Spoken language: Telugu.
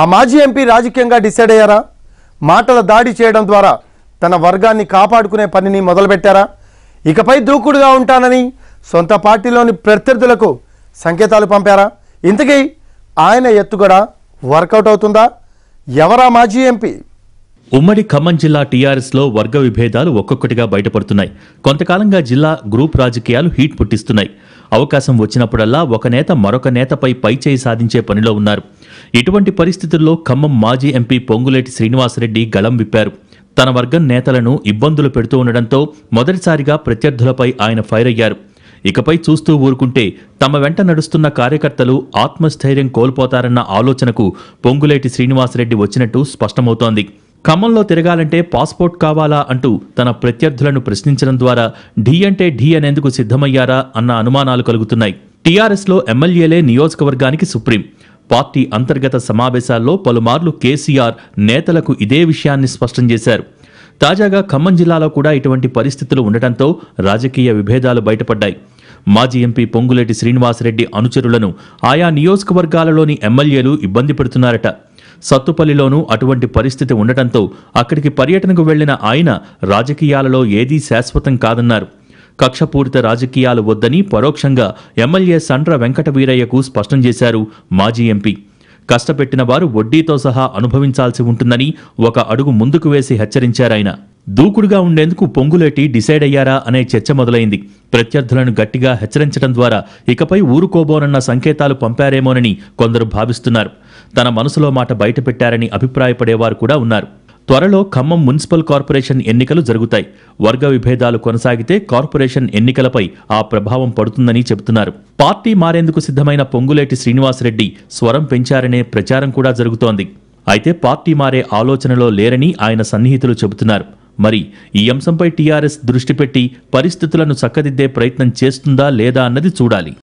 ఆ మాజీ ఎంపీ రాజకీయంగా డిసైడ్ అయ్యారా మాటల దాడి చేయడం ద్వారా తన వర్గాన్ని కాపాడుకునే పనిని మొదలుపెట్టారా ఇకపై దూకుడుగా ఉంటానని సొంత పార్టీలోని ప్రత్యర్థులకు సంకేతాలు పంపారా ఇంతకీ ఆయన ఎత్తుగడ వర్కౌట్ అవుతుందా ఎవరా మాజీ ఎంపీ ఉమ్మడి ఖమ్మం జిల్లా టీఆర్ఎస్లో వర్గ విభేదాలు ఒక్కొక్కటిగా బయటపడుతున్నాయి కొంతకాలంగా జిల్లా గ్రూప్ రాజకీయాలు హీట్ పుట్టిస్తున్నాయి అవకాశం వచ్చినప్పుడల్లా ఒక నేత మరొక నేతపై పైచేయి సాధించే పనిలో ఉన్నారు ఇటువంటి పరిస్థితుల్లో ఖమ్మం మాజీ ఎంపీ పొంగులేటి శ్రీనివాసరెడ్డి గళం విప్పారు తన వర్గం నేతలను ఇబ్బందులు పెడుతూ ఉండడంతో మొదటిసారిగా ప్రత్యర్థులపై ఆయన ఫైర్ అయ్యారు ఇకపై చూస్తూ ఊరుకుంటే తమ వెంట నడుస్తున్న కార్యకర్తలు ఆత్మస్థైర్యం కోల్పోతారన్న ఆలోచనకు పొంగులేటి శ్రీనివాసరెడ్డి వచ్చినట్టు స్పష్టమవుతోంది ఖమ్మంలో తిరగాలంటే పాస్పోర్ట్ కావాలా అంటూ తన ప్రత్యర్థులను ప్రశ్నించడం ద్వారా ఢీ అంటే ఢీ అనేందుకు సిద్ధమయ్యారా అన్న అనుమానాలు కలుగుతున్నాయి టీఆర్ఎస్లో ఎమ్మెల్యేలే నియోజకవర్గానికి సుప్రీం పార్టీ అంతర్గత సమావేశాల్లో పలుమార్లు కేసీఆర్ నేతలకు ఇదే విషయాన్ని స్పష్టం చేశారు తాజాగా ఖమ్మం జిల్లాలో కూడా ఇటువంటి పరిస్థితులు ఉండటంతో రాజకీయ విభేదాలు బయటపడ్డాయి మాజీ ఎంపీ పొంగులేటి శ్రీనివాసరెడ్డి అనుచరులను ఆయా నియోజకవర్గాలలోని ఎమ్మెల్యేలు ఇబ్బంది పెడుతున్నారట సత్తుపల్లిలోనూ అటువంటి పరిస్థితి ఉండటంతో అక్కడికి పర్యటనకు వెళ్లిన ఆయన రాజకీయాలలో ఏదీ శాశ్వతం కాదన్నారు కక్షపూరిత రాజకీయాలు వద్దని పరోక్షంగా ఎమ్మెల్యే సండ్ర వెంకట వీరయ్యకు స్పష్టం చేశారు మాజీ ఎంపీ కష్టపెట్టిన వారు వడ్డీతో సహా అనుభవించాల్సి ఉంటుందని ఒక అడుగు ముందుకు వేసి హెచ్చరించారాయన దూకుడుగా ఉండేందుకు పొంగులేటి డిసైడ్ అయ్యారా అనే చర్చ మొదలైంది ప్రత్యర్థులను గట్టిగా హెచ్చరించడం ద్వారా ఇకపై ఊరుకోబోనన్న సంకేతాలు పంపారేమోనని కొందరు భావిస్తున్నారు తన మనసులో మాట బయటపెట్టారని అభిప్రాయపడేవారు కూడా ఉన్నారు త్వరలో ఖమ్మం మున్సిపల్ కార్పొరేషన్ ఎన్నికలు జరుగుతాయి వర్గ విభేదాలు కొనసాగితే కార్పొరేషన్ ఎన్నికలపై ఆ ప్రభావం పడుతుందని చెబుతున్నారు పార్టీ మారేందుకు సిద్ధమైన పొంగులేటి శ్రీనివాసరెడ్డి స్వరం పెంచారనే ప్రచారం కూడా జరుగుతోంది అయితే పార్టీ మారే ఆలోచనలో లేరని ఆయన సన్నిహితులు చెబుతున్నారు మరి ఈ అంశంపై టీఆర్ఎస్ దృష్టి పెట్టి పరిస్థితులను చక్కదిద్దే ప్రయత్నం చేస్తుందా లేదా అన్నది చూడాలి